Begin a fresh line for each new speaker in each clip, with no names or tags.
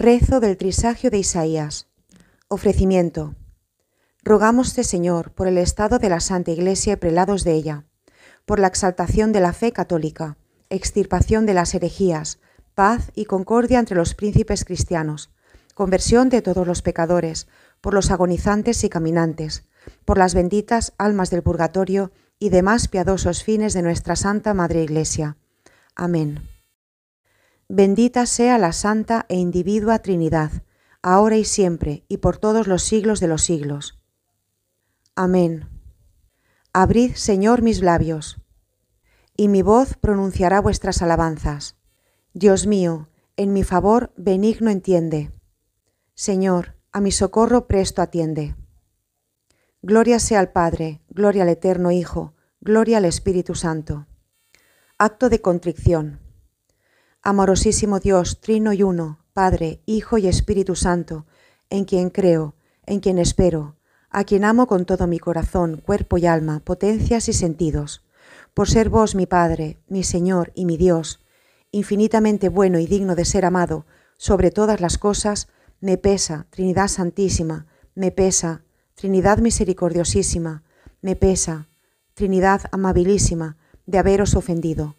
Rezo del trisagio de Isaías. Ofrecimiento. Rogámoste, Señor, por el estado de la Santa Iglesia y prelados de ella, por la exaltación de la fe católica, extirpación de las herejías, paz y concordia entre los príncipes cristianos, conversión de todos los pecadores, por los agonizantes y caminantes, por las benditas almas del purgatorio y demás piadosos fines de nuestra Santa Madre Iglesia. Amén. Bendita sea la Santa e Individua Trinidad, ahora y siempre, y por todos los siglos de los siglos. Amén. Abrid, Señor, mis labios, y mi voz pronunciará vuestras alabanzas. Dios mío, en mi favor benigno entiende. Señor, a mi socorro presto atiende. Gloria sea al Padre, gloria al Eterno Hijo, gloria al Espíritu Santo. Acto de contrición. Amorosísimo Dios, Trino y Uno, Padre, Hijo y Espíritu Santo, en quien creo, en quien espero, a quien amo con todo mi corazón, cuerpo y alma, potencias y sentidos, por ser vos mi Padre, mi Señor y mi Dios, infinitamente bueno y digno de ser amado, sobre todas las cosas, me pesa, Trinidad Santísima, me pesa, Trinidad Misericordiosísima, me pesa, Trinidad Amabilísima, de haberos ofendido.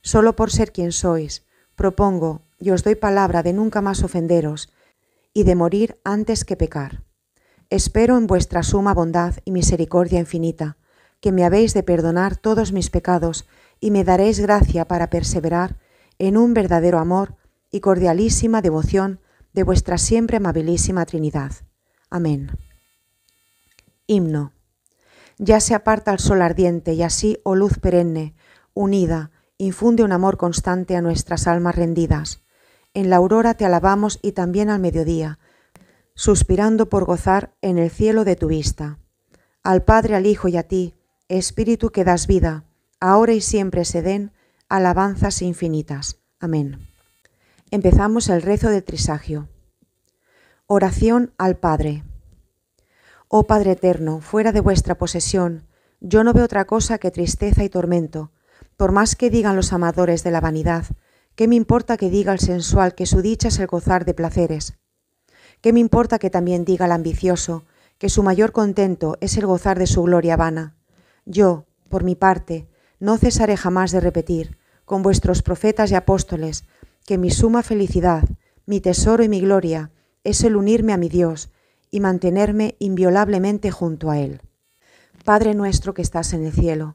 Solo por ser quien sois, Propongo, y os doy palabra de nunca más ofenderos, y de morir antes que pecar. Espero en vuestra suma bondad y misericordia infinita, que me habéis de perdonar todos mis pecados, y me daréis gracia para perseverar en un verdadero amor y cordialísima devoción de vuestra siempre amabilísima Trinidad. Amén. Himno. Ya se aparta el sol ardiente y así, oh luz perenne, unida, infunde un amor constante a nuestras almas rendidas. En la aurora te alabamos y también al mediodía, suspirando por gozar en el cielo de tu vista. Al Padre, al Hijo y a ti, Espíritu que das vida, ahora y siempre se den alabanzas infinitas. Amén. Empezamos el rezo del trisagio. Oración al Padre. Oh Padre eterno, fuera de vuestra posesión, yo no veo otra cosa que tristeza y tormento por más que digan los amadores de la vanidad, ¿qué me importa que diga el sensual que su dicha es el gozar de placeres? ¿Qué me importa que también diga el ambicioso que su mayor contento es el gozar de su gloria vana? Yo, por mi parte, no cesaré jamás de repetir, con vuestros profetas y apóstoles, que mi suma felicidad, mi tesoro y mi gloria es el unirme a mi Dios y mantenerme inviolablemente junto a Él. Padre nuestro que estás en el cielo,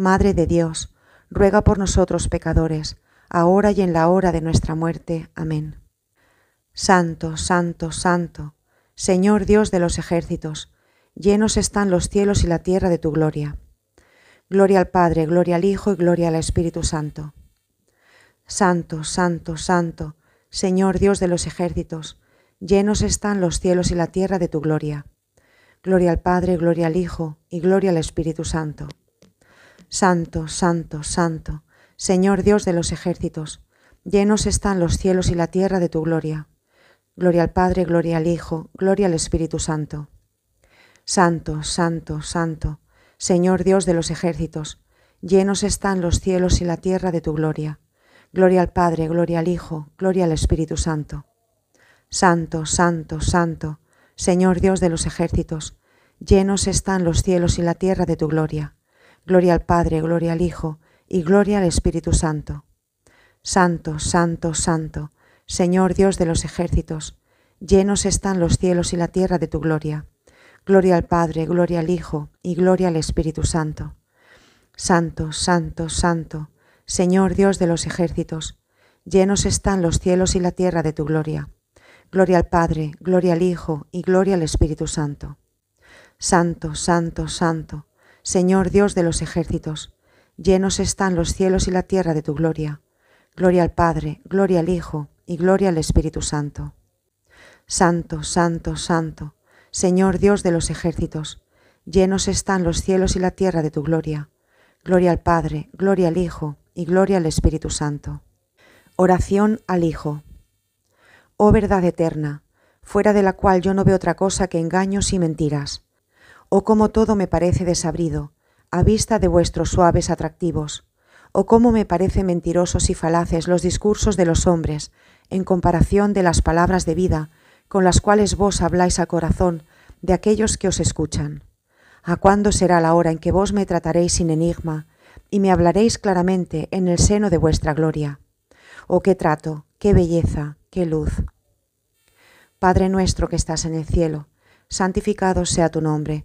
Madre de Dios, ruega por nosotros pecadores, ahora y en la hora de nuestra muerte. Amén. Santo, santo, santo, Señor Dios de los ejércitos, llenos están los cielos y la tierra de tu gloria. Gloria al Padre, gloria al Hijo y gloria al Espíritu Santo. Santo, santo, santo, Señor Dios de los ejércitos, llenos están los cielos y la tierra de tu gloria. Gloria al Padre, gloria al Hijo y gloria al Espíritu Santo. Santo, santo, santo, Señor Dios de los ejércitos, llenos están los cielos y la tierra de tu gloria. Gloria al Padre, gloria al Hijo, gloria al Espíritu Santo. Santo, santo, santo, Señor Dios de los ejércitos, llenos están los cielos y la tierra de tu gloria. Gloria al Padre, gloria al Hijo, gloria al Espíritu Santo. Santo, santo, santo, Señor Dios de los ejércitos, llenos están los cielos y la tierra de tu gloria. Gloria al Padre, gloria al Hijo y gloria al Espíritu Santo. Santo, santo, santo, Señor Dios de los ejércitos, llenos están los cielos y la tierra de tu gloria. Gloria al Padre, gloria al Hijo y gloria al Espíritu Santo. Santo, santo, santo, Señor Dios de los ejércitos, llenos están los cielos y la tierra de tu gloria. Gloria al Padre, gloria al Hijo y gloria al Espíritu Santo. Santo, santo, santo, Señor Dios de los ejércitos, llenos están los cielos y la tierra de tu gloria. Gloria al Padre, gloria al Hijo y gloria al Espíritu Santo. Santo, santo, santo, Señor Dios de los ejércitos, llenos están los cielos y la tierra de tu gloria. Gloria al Padre, gloria al Hijo y gloria al Espíritu Santo. Oración al Hijo. Oh verdad eterna, fuera de la cual yo no veo otra cosa que engaños y mentiras. Oh, cómo todo me parece desabrido, a vista de vuestros suaves atractivos. o cómo me parecen mentirosos y falaces los discursos de los hombres, en comparación de las palabras de vida, con las cuales vos habláis a corazón de aquellos que os escuchan. ¿A cuándo será la hora en que vos me trataréis sin enigma, y me hablaréis claramente en el seno de vuestra gloria? Oh, qué trato, qué belleza, qué luz. Padre nuestro que estás en el cielo, santificado sea tu nombre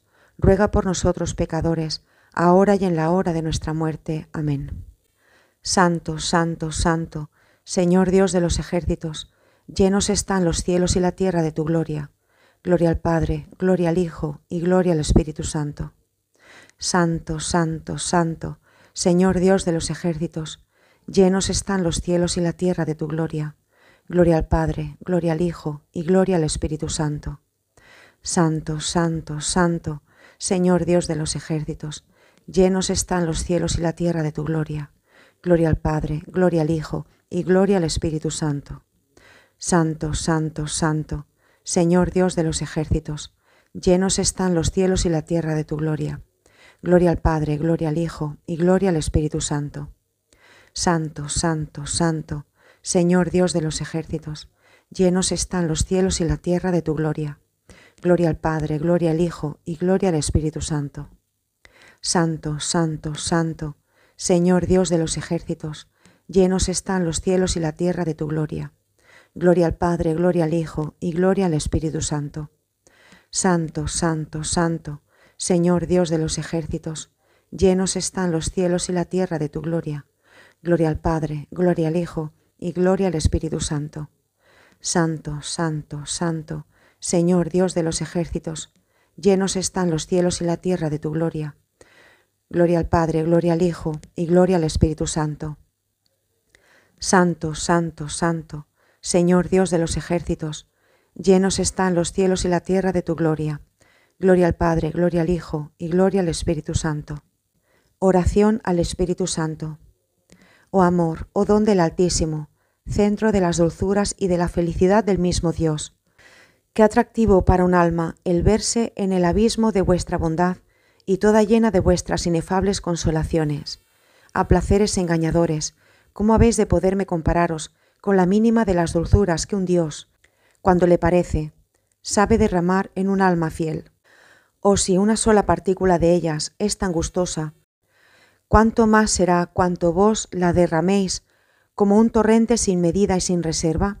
ruega por nosotros pecadores, ahora y en la hora de nuestra muerte. Amén. Santo, santo, santo, Señor Dios de los ejércitos, llenos están los cielos y la tierra de tu gloria. Gloria al Padre, gloria al Hijo y gloria al Espíritu Santo. Santo, santo, santo, Señor Dios de los ejércitos, llenos están los cielos y la tierra de tu gloria. Gloria al Padre, gloria al Hijo y gloria al Espíritu Santo. Santo, santo, santo, Señor Dios de los ejércitos, llenos están los cielos y la tierra de tu gloria. Gloria al Padre, gloria al Hijo y gloria al Espíritu Santo. Santo, santo, santo, Señor Dios de los ejércitos, llenos están los cielos y la tierra de tu gloria. Gloria al Padre, gloria al Hijo y gloria al Espíritu Santo. Santo, santo, santo, Señor Dios de los ejércitos, llenos están los cielos y la tierra de tu gloria. Gloria al Padre, gloria al Hijo y gloria al Espíritu Santo. Santo, santo, santo, Señor Dios de los ejércitos, llenos están los cielos y la tierra de tu gloria. Gloria al Padre, gloria al Hijo y gloria al Espíritu Santo. Santo, santo, santo, Señor Dios de los ejércitos, llenos están los cielos y la tierra de tu gloria. Gloria al Padre, gloria al Hijo y gloria al Espíritu Santo. Santo, santo, santo, Señor Dios de los ejércitos, llenos están los cielos y la tierra de tu gloria. Gloria al Padre, gloria al Hijo y gloria al Espíritu Santo. Santo, santo, santo, Señor Dios de los ejércitos, llenos están los cielos y la tierra de tu gloria. Gloria al Padre, gloria al Hijo y gloria al Espíritu Santo. Oración al Espíritu Santo. Oh amor, oh don del Altísimo, centro de las dulzuras y de la felicidad del mismo Dios Qué atractivo para un alma el verse en el abismo de vuestra bondad y toda llena de vuestras inefables consolaciones. A placeres engañadores, ¿cómo habéis de poderme compararos con la mínima de las dulzuras que un Dios, cuando le parece, sabe derramar en un alma fiel? O oh, si una sola partícula de ellas es tan gustosa, ¿cuánto más será cuanto vos la derraméis como un torrente sin medida y sin reserva?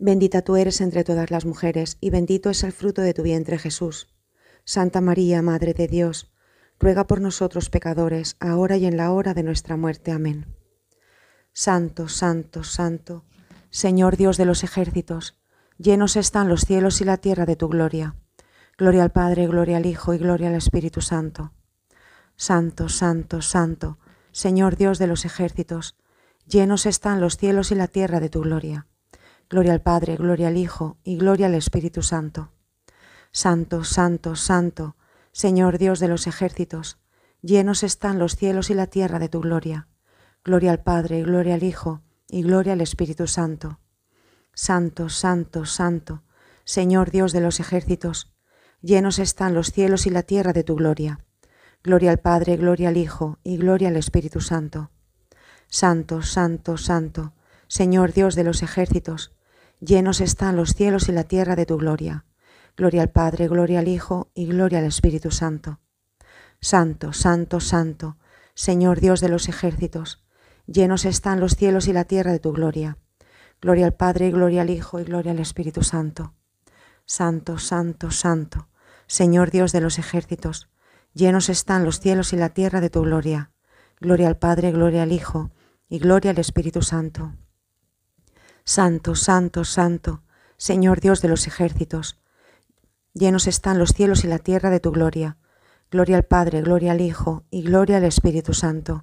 Bendita tú eres entre todas las mujeres, y bendito es el fruto de tu vientre Jesús. Santa María, Madre de Dios, ruega por nosotros pecadores, ahora y en la hora de nuestra muerte. Amén. Santo, santo, santo, Señor Dios de los ejércitos, llenos están los cielos y la tierra de tu gloria. Gloria al Padre, gloria al Hijo y gloria al Espíritu Santo. Santo, santo, santo, Señor Dios de los ejércitos, llenos están los cielos y la tierra de tu gloria. Gloria al Padre, gloria al Hijo y gloria al Espíritu Santo. Santo, santo, santo, Señor Dios de los ejércitos, llenos están los cielos y la tierra de tu gloria. Gloria al Padre, gloria al Hijo y gloria al Espíritu Santo. Santo, santo, santo, Señor Dios de los ejércitos, llenos están los cielos y la tierra de tu gloria. Gloria al Padre, gloria al Hijo y gloria al Espíritu Santo. Santo, santo, santo, Señor Dios de los ejércitos, llenos están los cielos y la tierra de tu gloria. Gloria al Padre, gloria al Hijo y gloria al Espíritu Santo. Santo, santo, santo, Señor Dios de los ejércitos, llenos están los cielos y la tierra de tu gloria. Gloria al Padre, gloria al Hijo y gloria al Espíritu Santo. Santo, santo, santo, Señor Dios de los ejércitos, llenos están los cielos y la tierra de tu gloria. Gloria al Padre, gloria al Hijo y gloria al Espíritu Santo. Santo, santo, santo, Señor Dios de los ejércitos. Llenos están los cielos y la tierra de tu gloria. Gloria al Padre, gloria al Hijo y gloria al Espíritu Santo.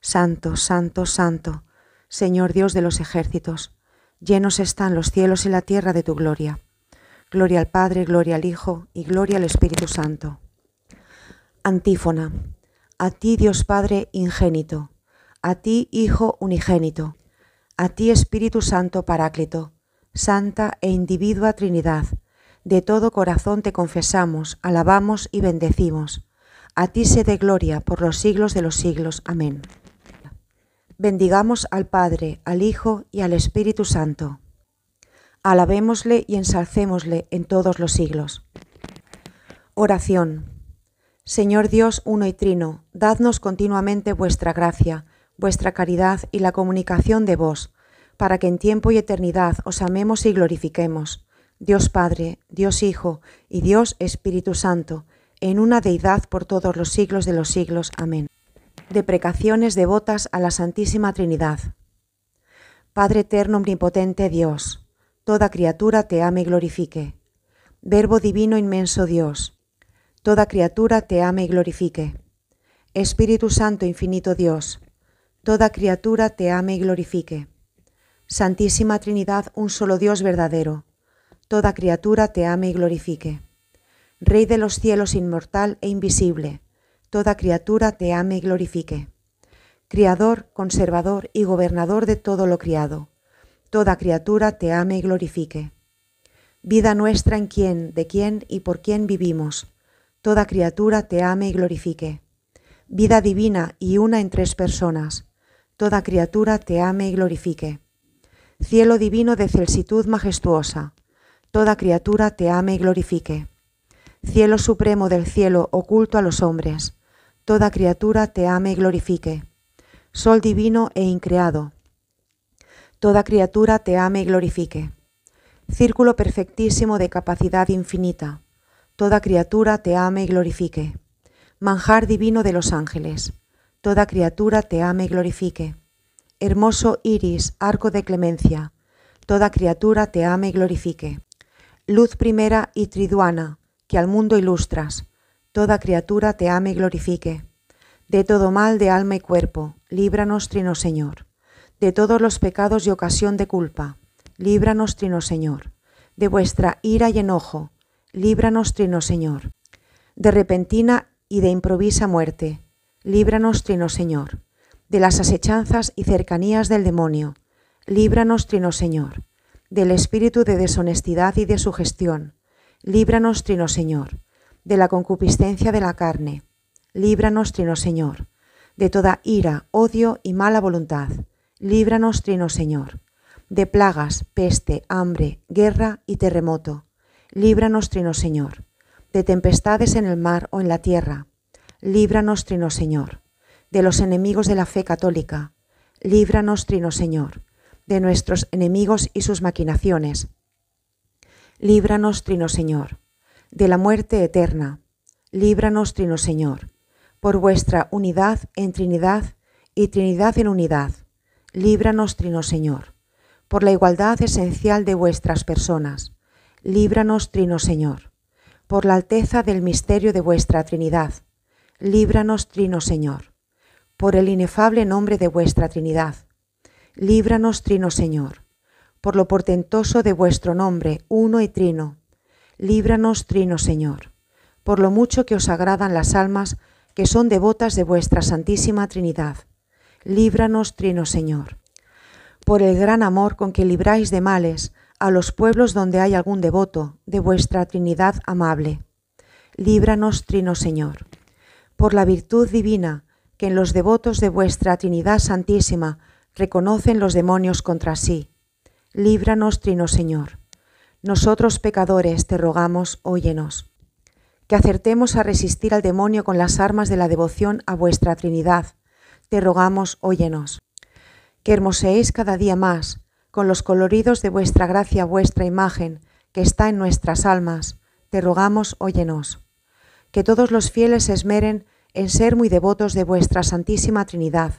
Santo, santo, santo, Señor Dios de los ejércitos. Llenos están los cielos y la tierra de tu gloria. Gloria al Padre, gloria al Hijo y gloria al Espíritu Santo. Antífona. A ti Dios Padre ingénito, a ti Hijo unigénito a ti Espíritu Santo Paráclito, Santa e Individua Trinidad, de todo corazón te confesamos, alabamos y bendecimos. A ti se dé gloria por los siglos de los siglos. Amén. Bendigamos al Padre, al Hijo y al Espíritu Santo. Alabémosle y ensalcémosle en todos los siglos. Oración. Señor Dios uno y trino, dadnos continuamente vuestra gracia vuestra caridad y la comunicación de vos, para que en tiempo y eternidad os amemos y glorifiquemos, Dios Padre, Dios Hijo y Dios Espíritu Santo, en una deidad por todos los siglos de los siglos. Amén. Deprecaciones devotas a la Santísima Trinidad. Padre eterno, omnipotente Dios, toda criatura te ame y glorifique. Verbo divino inmenso Dios, toda criatura te ame y glorifique. Espíritu Santo infinito Dios, toda criatura te ame y glorifique. Santísima Trinidad, un solo Dios verdadero, toda criatura te ame y glorifique. Rey de los cielos inmortal e invisible, toda criatura te ame y glorifique. Criador, conservador y gobernador de todo lo criado, toda criatura te ame y glorifique. Vida nuestra en quien, de quién y por quién vivimos, toda criatura te ame y glorifique. Vida divina y una en tres personas, toda criatura te ame y glorifique. Cielo divino de celsitud majestuosa, toda criatura te ame y glorifique. Cielo supremo del cielo oculto a los hombres, toda criatura te ame y glorifique. Sol divino e increado, toda criatura te ame y glorifique. Círculo perfectísimo de capacidad infinita, toda criatura te ame y glorifique. Manjar divino de los ángeles, toda criatura te ame y glorifique. Hermoso iris, arco de clemencia, toda criatura te ame y glorifique. Luz primera y triduana, que al mundo ilustras, toda criatura te ame y glorifique. De todo mal de alma y cuerpo, líbranos, Trino Señor. De todos los pecados y ocasión de culpa, líbranos, Trino Señor. De vuestra ira y enojo, líbranos, Trino Señor. De repentina y de improvisa muerte, Líbranos, Trino Señor, de las asechanzas y cercanías del demonio. Líbranos, Trino Señor, del espíritu de deshonestidad y de sugestión. Líbranos, Trino Señor, de la concupiscencia de la carne. Líbranos, Trino Señor, de toda ira, odio y mala voluntad. Líbranos, Trino Señor, de plagas, peste, hambre, guerra y terremoto. Líbranos, Trino Señor, de tempestades en el mar o en la tierra Líbranos, Trino Señor, de los enemigos de la fe católica. Líbranos, Trino Señor, de nuestros enemigos y sus maquinaciones. Líbranos, Trino Señor, de la muerte eterna. Líbranos, Trino Señor, por vuestra unidad en Trinidad y Trinidad en unidad. Líbranos, Trino Señor, por la igualdad esencial de vuestras personas. Líbranos, Trino Señor, por la alteza del misterio de vuestra Trinidad líbranos, Trino Señor, por el inefable nombre de vuestra Trinidad. Líbranos, Trino Señor, por lo portentoso de vuestro nombre, uno y trino. Líbranos, Trino Señor, por lo mucho que os agradan las almas que son devotas de vuestra Santísima Trinidad. Líbranos, Trino Señor, por el gran amor con que libráis de males a los pueblos donde hay algún devoto de vuestra Trinidad amable. Líbranos, Trino Señor por la virtud divina que en los devotos de vuestra Trinidad Santísima reconocen los demonios contra sí. Líbranos, Trino Señor. Nosotros pecadores te rogamos, óyenos. Que acertemos a resistir al demonio con las armas de la devoción a vuestra Trinidad. Te rogamos, óyenos. Que hermoseéis cada día más, con los coloridos de vuestra gracia, vuestra imagen, que está en nuestras almas. Te rogamos, óyenos que todos los fieles se esmeren en ser muy devotos de vuestra Santísima Trinidad.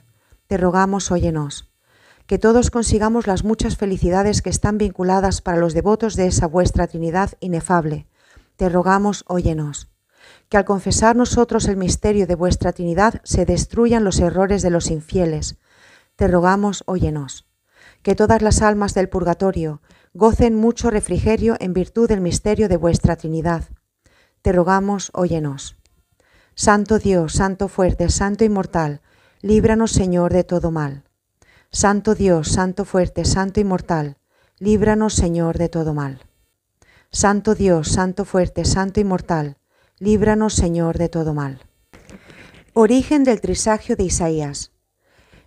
Te rogamos, óyenos. Que todos consigamos las muchas felicidades que están vinculadas para los devotos de esa vuestra Trinidad inefable. Te rogamos, óyenos. Que al confesar nosotros el misterio de vuestra Trinidad se destruyan los errores de los infieles. Te rogamos, óyenos. Que todas las almas del purgatorio gocen mucho refrigerio en virtud del misterio de vuestra Trinidad te rogamos, óyenos. Santo Dios, Santo fuerte, Santo inmortal, líbranos, Señor, de todo mal. Santo Dios, Santo fuerte, Santo inmortal, líbranos, Señor, de todo mal. Santo Dios, Santo fuerte, Santo inmortal, líbranos, Señor, de todo mal. Origen del trisagio de Isaías.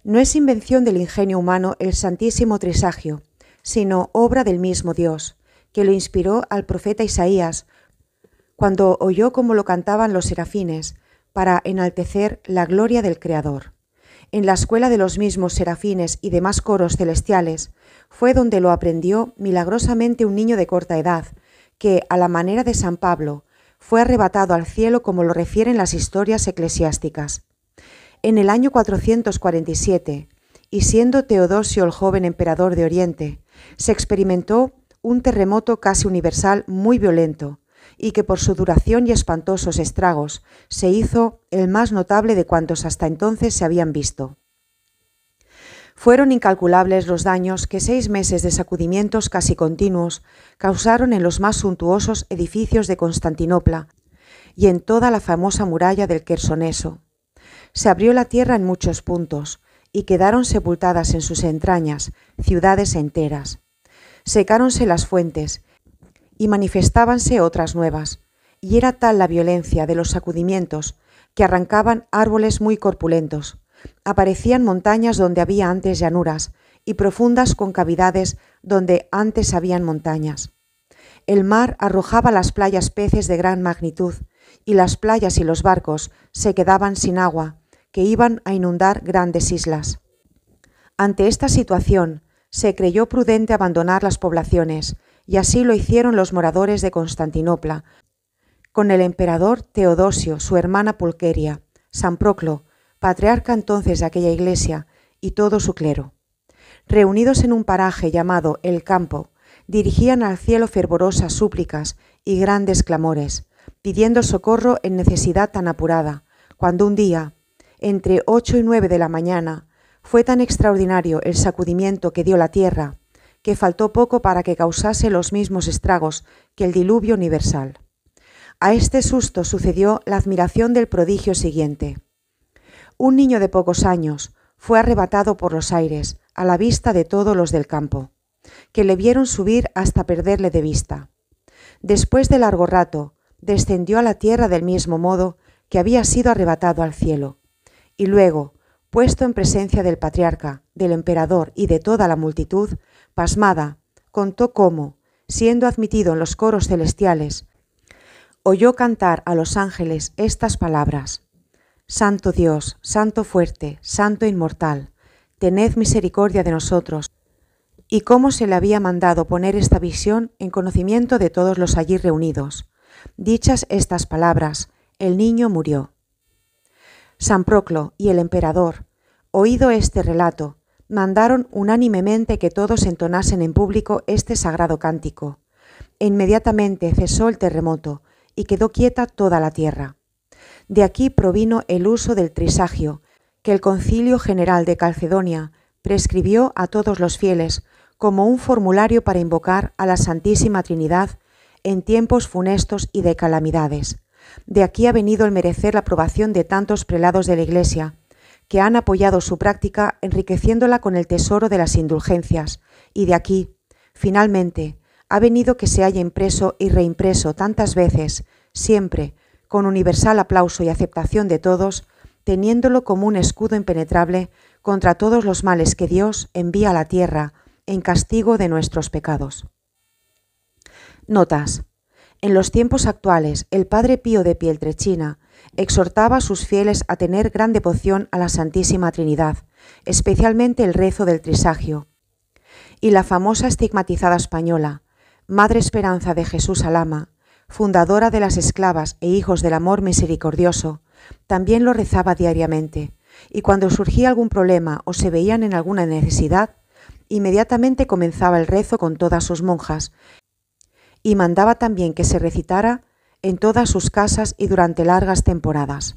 No es invención del ingenio humano el santísimo trisagio, sino obra del mismo Dios, que lo inspiró al profeta Isaías cuando oyó cómo lo cantaban los serafines, para enaltecer la gloria del Creador. En la escuela de los mismos serafines y demás coros celestiales fue donde lo aprendió milagrosamente un niño de corta edad, que, a la manera de San Pablo, fue arrebatado al cielo como lo refieren las historias eclesiásticas. En el año 447, y siendo Teodosio el joven emperador de Oriente, se experimentó un terremoto casi universal muy violento, y que por su duración y espantosos estragos se hizo el más notable de cuantos hasta entonces se habían visto. Fueron incalculables los daños que seis meses de sacudimientos casi continuos causaron en los más suntuosos edificios de Constantinopla y en toda la famosa muralla del Quersoneso. Se abrió la tierra en muchos puntos y quedaron sepultadas en sus entrañas ciudades enteras. Secáronse las fuentes y manifestábanse otras nuevas, y era tal la violencia de los sacudimientos que arrancaban árboles muy corpulentos, aparecían montañas donde había antes llanuras, y profundas concavidades donde antes habían montañas. El mar arrojaba las playas peces de gran magnitud, y las playas y los barcos se quedaban sin agua, que iban a inundar grandes islas. Ante esta situación, se creyó prudente abandonar las poblaciones, y así lo hicieron los moradores de Constantinopla, con el emperador Teodosio, su hermana Pulqueria, San Proclo, patriarca entonces de aquella iglesia, y todo su clero. Reunidos en un paraje llamado El Campo, dirigían al cielo fervorosas súplicas y grandes clamores, pidiendo socorro en necesidad tan apurada, cuando un día, entre ocho y nueve de la mañana, fue tan extraordinario el sacudimiento que dio la tierra, que faltó poco para que causase los mismos estragos que el diluvio universal. A este susto sucedió la admiración del prodigio siguiente. Un niño de pocos años fue arrebatado por los aires, a la vista de todos los del campo, que le vieron subir hasta perderle de vista. Después de largo rato, descendió a la tierra del mismo modo que había sido arrebatado al cielo, y luego, puesto en presencia del patriarca, del emperador y de toda la multitud, pasmada, contó cómo, siendo admitido en los coros celestiales, oyó cantar a los ángeles estas palabras. Santo Dios, Santo fuerte, Santo inmortal, tened misericordia de nosotros. Y cómo se le había mandado poner esta visión en conocimiento de todos los allí reunidos. Dichas estas palabras, el niño murió. San Proclo y el emperador, oído este relato, mandaron unánimemente que todos entonasen en público este sagrado cántico. E inmediatamente cesó el terremoto y quedó quieta toda la tierra. De aquí provino el uso del trisagio, que el Concilio General de Calcedonia prescribió a todos los fieles como un formulario para invocar a la Santísima Trinidad en tiempos funestos y de calamidades. De aquí ha venido el merecer la aprobación de tantos prelados de la Iglesia, que han apoyado su práctica enriqueciéndola con el tesoro de las indulgencias, y de aquí, finalmente, ha venido que se haya impreso y reimpreso tantas veces, siempre, con universal aplauso y aceptación de todos, teniéndolo como un escudo impenetrable contra todos los males que Dios envía a la tierra en castigo de nuestros pecados. Notas. En los tiempos actuales, el padre Pío de Pieltrechina exhortaba a sus fieles a tener gran devoción a la Santísima Trinidad, especialmente el rezo del Trisagio. Y la famosa estigmatizada española, Madre Esperanza de Jesús Alama, fundadora de las esclavas e hijos del amor misericordioso, también lo rezaba diariamente, y cuando surgía algún problema o se veían en alguna necesidad, inmediatamente comenzaba el rezo con todas sus monjas, y mandaba también que se recitara en todas sus casas y durante largas temporadas.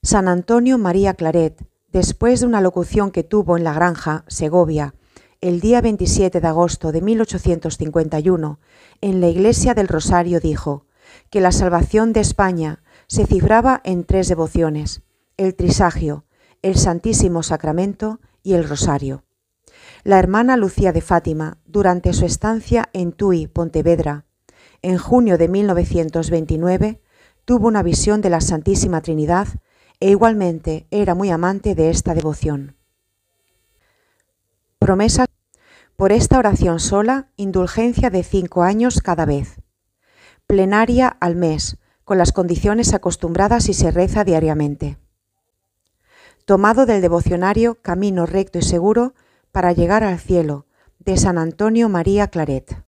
San Antonio María Claret, después de una locución que tuvo en la granja, Segovia, el día 27 de agosto de 1851, en la iglesia del Rosario dijo que la salvación de España se cifraba en tres devociones, el trisagio, el Santísimo Sacramento y el Rosario. La hermana Lucía de Fátima, durante su estancia en Tui, Pontevedra, en junio de 1929, tuvo una visión de la Santísima Trinidad e igualmente era muy amante de esta devoción. Promesa por esta oración sola, indulgencia de cinco años cada vez. Plenaria al mes, con las condiciones acostumbradas y se reza diariamente. Tomado del devocionario Camino recto y seguro para llegar al cielo, de San Antonio María Claret.